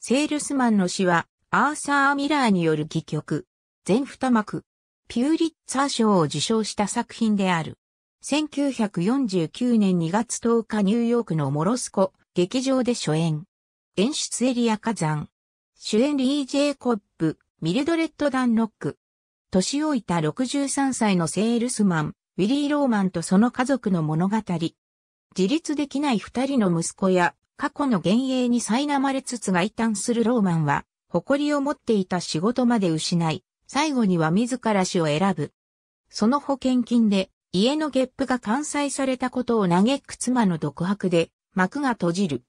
セールスマンの詩は、アーサー・ミラーによる戯曲、全二幕、ピューリッツァー賞を受賞した作品である。1949年2月10日ニューヨークのモロスコ劇場で初演。演出エリア火山。主演リー・ジェイコップ、ミルドレッド・ダンロック。年老いた63歳のセールスマン、ウィリー・ローマンとその家族の物語。自立できない二人の息子や過去の幻影に苛まれつつ外嘆するローマンは、誇りを持っていた仕事まで失い、最後には自ら死を選ぶ。その保険金で、家のゲップが完済されたことを嘆く妻の独白で、幕が閉じる。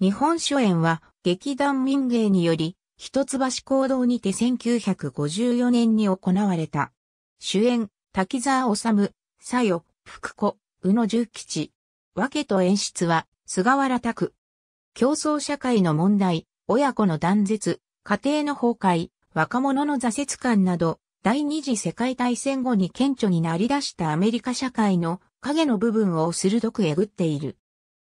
日本初演は、劇団民芸により、一橋行動にて1954年に行われた。主演、滝沢治、佐代、福子、宇野重吉。わけと演出は、菅原拓。競争社会の問題、親子の断絶、家庭の崩壊、若者の挫折感など、第二次世界大戦後に顕著になり出したアメリカ社会の影の部分を鋭くえぐっている。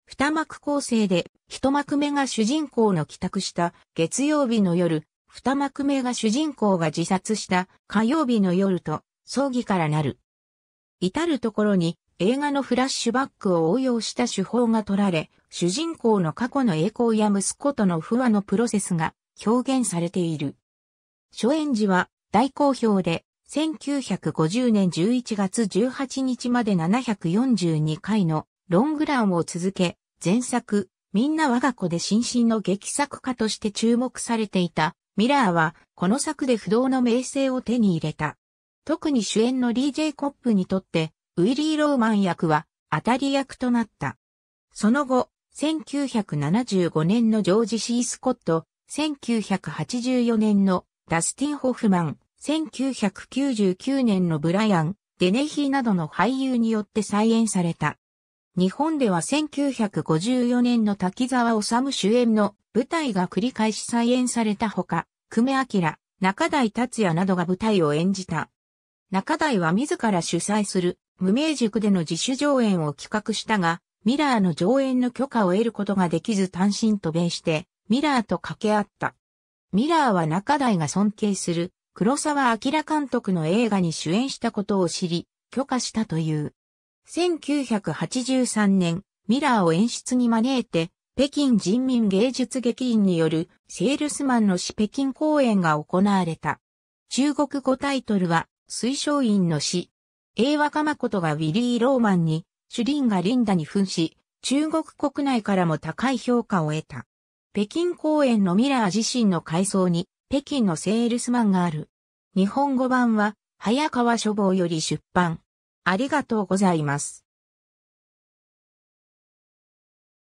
二幕構成で、一幕目が主人公の帰宅した月曜日の夜、二幕目が主人公が自殺した火曜日の夜と、葬儀からなる。至るところに映画のフラッシュバックを応用した手法が取られ、主人公の過去の栄光や息子との不和のプロセスが表現されている。初演時は大好評で、1950年11月18日まで742回のロングランを続け、前作、みんな我が子で新進の劇作家として注目されていた、ミラーは、この作で不動の名声を手に入れた。特に主演の DJ コップにとって、ウィリー・ローマン役は、当たり役となった。その後、1975年のジョージ・シー・スコット、1984年のダスティン・ホフマン、1999年のブライアン、デネヒーなどの俳優によって再演された。日本では1954年の滝沢治主演の舞台が繰り返し再演されたほか、久米明、中台達也などが舞台を演じた。中台は自ら主催する無名塾での自主上演を企画したが、ミラーの上演の許可を得ることができず単身渡米して、ミラーと掛け合った。ミラーは中台が尊敬する黒沢明監督の映画に主演したことを知り、許可したという。1983年、ミラーを演出に招いて、北京人民芸術劇院によるセールスマンの市北京公演が行われた。中国語タイトルは、推奨員の詩。英和まことがウィリー・ローマンにリンがリンダに扮し、中国国内からも高い評価を得た。北京公演のミラー自身の階層に、北京のセールスマンがある。日本語版は、早川書房より出版。ありがとうございます。